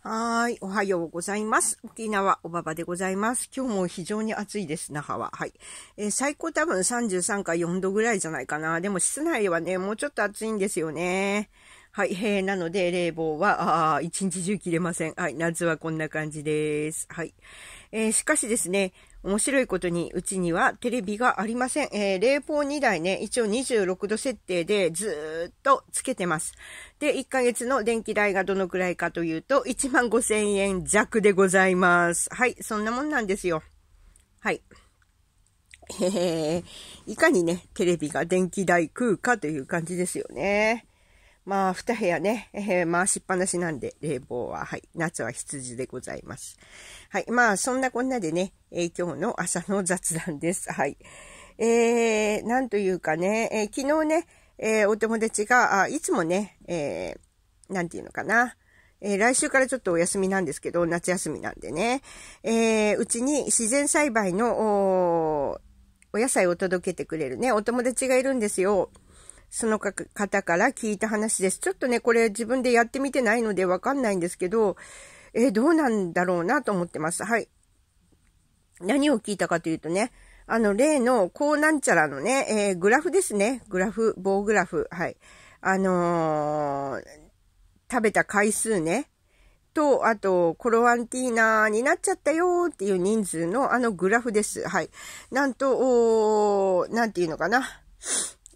はい。おはようございます。沖縄おばばでございます。今日も非常に暑いです、那覇は。はい。えー、最高多分33か4度ぐらいじゃないかな。でも室内はね、もうちょっと暑いんですよね。はい。えー、なので、冷房は、あ一日中切れません。はい。夏はこんな感じです。はい。えー、しかしですね、面白いことに、うちにはテレビがありません。えー、冷房2台ね、一応26度設定でずっとつけてます。で、1ヶ月の電気代がどのくらいかというと、1万5千円弱でございます。はい、そんなもんなんですよ。はい。えへいかにね、テレビが電気代食うかという感じですよね。まあ、二部屋ね、えー、回しっぱなしなんで、冷房は、はい、夏は羊でございます。はい、まあ、そんなこんなでね、えー、今日の朝の雑談です。はい。えー、なんというかね、えー、昨日ね、えー、お友達が、あいつもね、えー、なんていうのかな、えー、来週からちょっとお休みなんですけど、夏休みなんでね、えー、うちに自然栽培のお野菜を届けてくれるね、お友達がいるんですよ。その方から聞いた話です。ちょっとね、これ自分でやってみてないのでわかんないんですけど、えどうなんだろうなと思ってます。はい。何を聞いたかというとね、あの、例の、こうなんちゃらのね、えー、グラフですね。グラフ、棒グラフ。はい。あのー、食べた回数ね。と、あと、コロワンティーナになっちゃったよっていう人数のあのグラフです。はい。なんと、おなんていうのかな。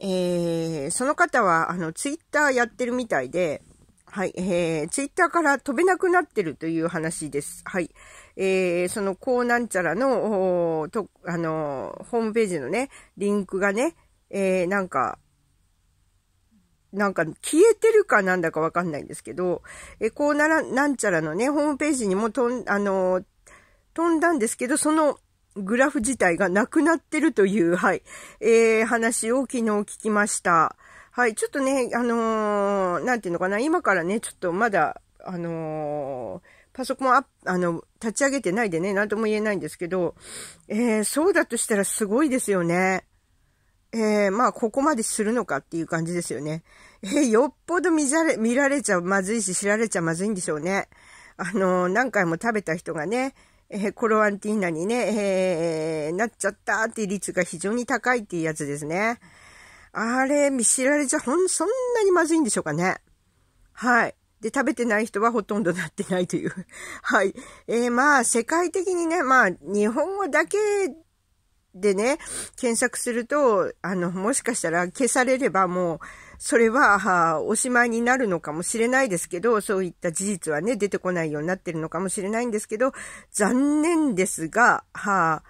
えー、その方は、あの、ツイッターやってるみたいで、はい、えー、ツイッターから飛べなくなってるという話です。はい。えー、その、こうなんちゃらの、と、あの、ホームページのね、リンクがね、えー、なんか、なんか消えてるかなんだかわかんないんですけど、えー、こうなら、なんちゃらのね、ホームページにもとん、あの、飛んだんですけど、その、グラフ自体がなくなってるという、はい、えー、話を昨日聞きました。はい、ちょっとね、あのー、なんていうのかな、今からね、ちょっとまだ、あのー、パソコンあ、あの、立ち上げてないでね、なんとも言えないんですけど、えー、そうだとしたらすごいですよね。えー、まあ、ここまでするのかっていう感じですよね。えー、よっぽど見られ、見られちゃまずいし、知られちゃまずいんでしょうね。あのー、何回も食べた人がね、えー、コロアンティーナにね、えー、なっちゃったっていう率が非常に高いっていうやつですね。あれ、見知られちゃ、ほん、そんなにまずいんでしょうかね。はい。で、食べてない人はほとんどなってないという。はい。えー、まあ、世界的にね、まあ、日本語だけでね、検索すると、あの、もしかしたら消されればもう、それは、おしまいになるのかもしれないですけど、そういった事実はね、出てこないようになってるのかもしれないんですけど、残念ですが、はあ、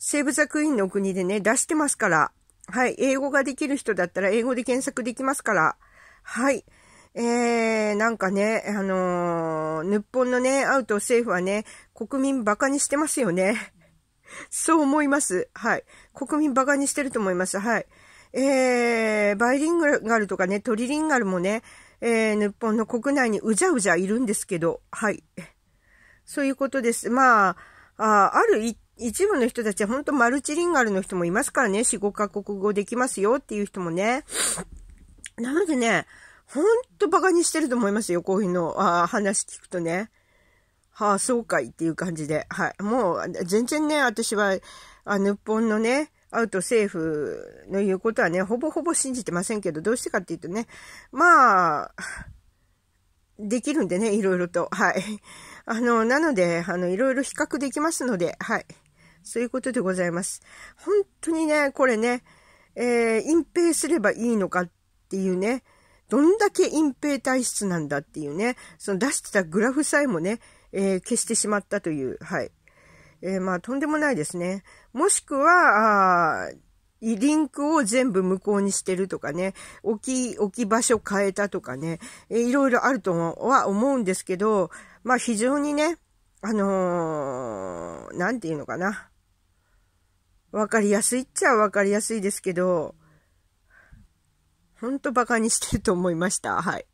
セーブ・ザ・クイーンの国でね、出してますから、はい、英語ができる人だったら英語で検索できますから、はい。えー、なんかね、あのー、日本のね、アウト政府はね、国民馬鹿にしてますよね。そう思います。はい。国民馬鹿にしてると思います。はい。えー、バイリンガルとかね、トリリンガルもね、えー、日本の国内にうじゃうじゃいるんですけど、はい。そういうことです。まあ、あある一部の人たちは本当マルチリンガルの人もいますからね、4、5カ国語できますよっていう人もね。なのでね、ほんと馬鹿にしてると思いますよ、こういうの、あ話聞くとね。はあ、そうかいっていう感じで。はい。もう、全然ね、私は、あ、日本のね、アウト政府の言うことはね、ほぼほぼ信じてませんけど、どうしてかっていうとね、まあ、できるんでね、いろいろと。はい。あの、なので、あの、いろいろ比較できますので、はい。そういうことでございます。本当にね、これね、えー、隠蔽すればいいのかっていうね、どんだけ隠蔽体質なんだっていうね、その出してたグラフさえもね、えー、消してしまったという、はい。えー、まあ、とんでもないですね。もしくは、リンクを全部無効にしてるとかね、置き、置き場所変えたとかね、えー、いろいろあるとは思うんですけど、まあ非常にね、あのー、なんていうのかな。わかりやすいっちゃわかりやすいですけど、ほんとバカにしてると思いました。はい。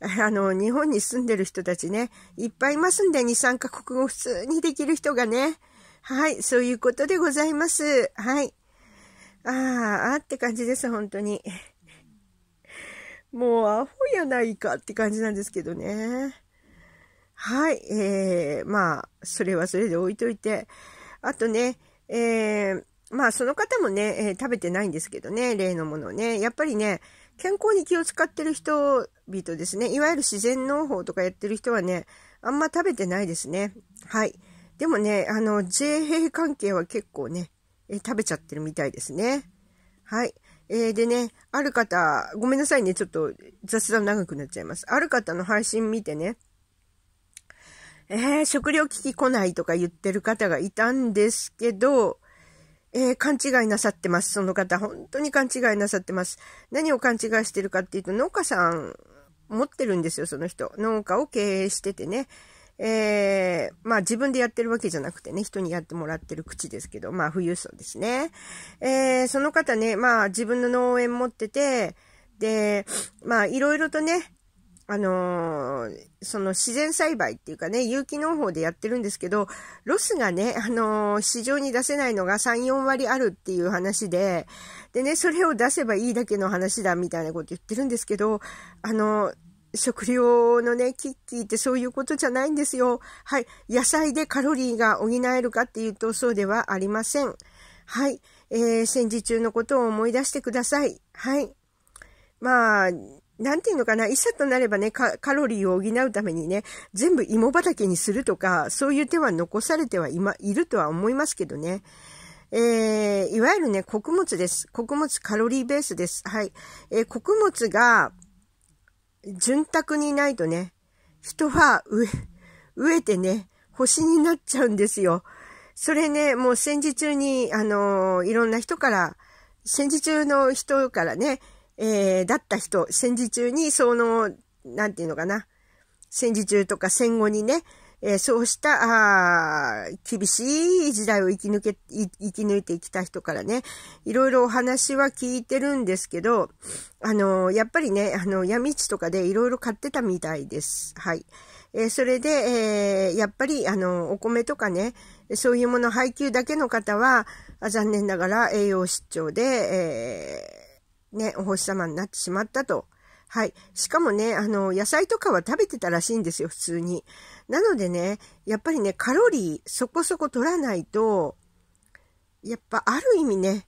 あの、日本に住んでる人たちね、いっぱいいますんで、2、3カ国語普通にできる人がね。はい、そういうことでございます。はい。あー、あって感じです、本当に。もうアホやないかって感じなんですけどね。はい、えー、まあ、それはそれで置いといて。あとね、えー、まあ、その方もね、えー、食べてないんですけどね、例のものをね。やっぱりね、健康に気を使ってる人々ですね、いわゆる自然農法とかやってる人はね、あんま食べてないですね。はい。でもね、あの、JA 関係は結構ね、え食べちゃってるみたいですね。はい。えー、でね、ある方、ごめんなさいね、ちょっと雑談長くなっちゃいます。ある方の配信見てね、えー、食料危機来ないとか言ってる方がいたんですけど、えー、勘違いなさってます。その方、本当に勘違いなさってます。何を勘違いしてるかっていうと、農家さん持ってるんですよ、その人。農家を経営しててね。えー、まあ自分でやってるわけじゃなくてね、人にやってもらってる口ですけど、まあ富裕層ですね。えー、その方ね、まあ自分の農園持ってて、で、まあいろいろとね、あのー、その自然栽培っていうかね、有機農法でやってるんですけど、ロスがね、あのー、市場に出せないのが3、4割あるっていう話で、でね、それを出せばいいだけの話だみたいなこと言ってるんですけど、あのー、食料のね、キッキーってそういうことじゃないんですよ。はい。野菜でカロリーが補えるかっていうとそうではありません。はい。えー、戦時中のことを思い出してください。はい。まあ、なんていうのかな、いさとなればね、カロリーを補うためにね、全部芋畑にするとか、そういう手は残されては今、いるとは思いますけどね。えー、いわゆるね、穀物です。穀物カロリーベースです。はい。えー、穀物が、潤沢にないとね、人は植え、植えてね、星になっちゃうんですよ。それね、もう戦時中に、あのー、いろんな人から、戦時中の人からね、えー、だった人、戦時中にその、なんていうのかな、戦時中とか戦後にね、えー、そうした、あ厳しい時代を生き抜け、生き抜いてきた人からね、いろいろお話は聞いてるんですけど、あのー、やっぱりね、あの、闇市とかでいろいろ買ってたみたいです。はい。えー、それで、えやっぱり、あの、お米とかね、そういうもの配給だけの方は、残念ながら栄養失調で、えね、お星様になってしまったと。はい。しかもね、あの、野菜とかは食べてたらしいんですよ、普通に。なのでね、やっぱりね、カロリーそこそこ取らないと、やっぱある意味ね、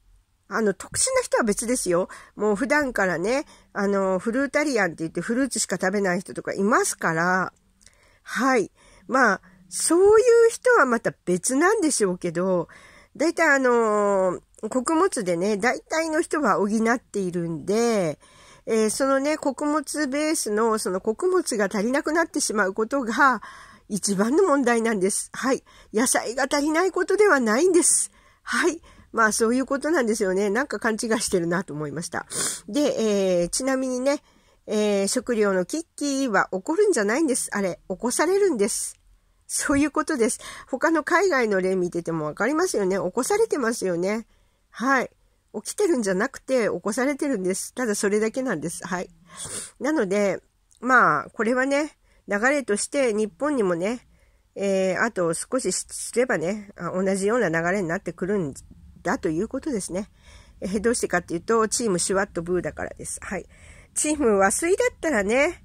あの、特殊な人は別ですよ。もう普段からね、あの、フルータリアンって言ってフルーツしか食べない人とかいますから、はい。まあ、そういう人はまた別なんでしょうけど、大体あのー、穀物でね、大体の人は補っているんで、えー、そのね、穀物ベースのその穀物が足りなくなってしまうことが一番の問題なんです。はい。野菜が足りないことではないんです。はい。まあそういうことなんですよね。なんか勘違いしてるなと思いました。で、えー、ちなみにね、えー、食料の危機は起こるんじゃないんです。あれ、起こされるんです。そういうことです。他の海外の例見ててもわかりますよね。起こされてますよね。はい。起きてるんじゃなくて起こされてるんです。ただそれだけなんです。はい。なので、まあ、これはね、流れとして日本にもね、えー、あと少しすればね、同じような流れになってくるんだということですね。えー、どうしてかっていうと、チームシュワットブーだからです。はい。チーム和水だったらね、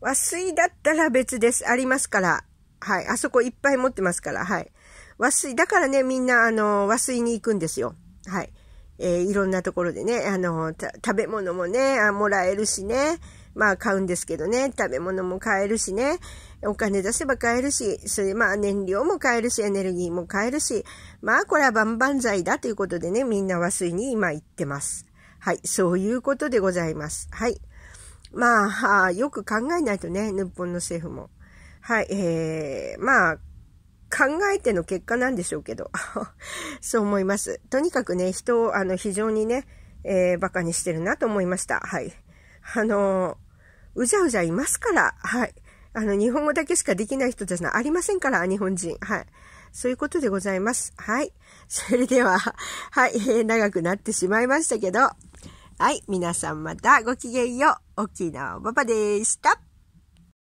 和水だったら別です。ありますから。はい。あそこいっぱい持ってますから、はい。和水、だからね、みんな、あの、和水に行くんですよ。はい。えー、いろんなところでね、あの、食べ物もねあ、もらえるしね、まあ買うんですけどね、食べ物も買えるしね、お金出せば買えるし、それまあ燃料も買えるし、エネルギーも買えるし、まあこれは万々歳だということでね、みんな和水に今行ってます。はい、そういうことでございます。はい。まあ、あよく考えないとね、日本の政府も。はい、えー、まあ、考えての結果なんでしょうけど、そう思います。とにかくね、人を、あの、非常にね、えー、バカにしてるなと思いました。はい。あのうじゃうじゃいますから、はい。あの、日本語だけしかできない人たちのありませんから、日本人。はい。そういうことでございます。はい。それでは、はい、えー、長くなってしまいましたけど、はい、皆さんまたごきげんよう。沖縄パパでした。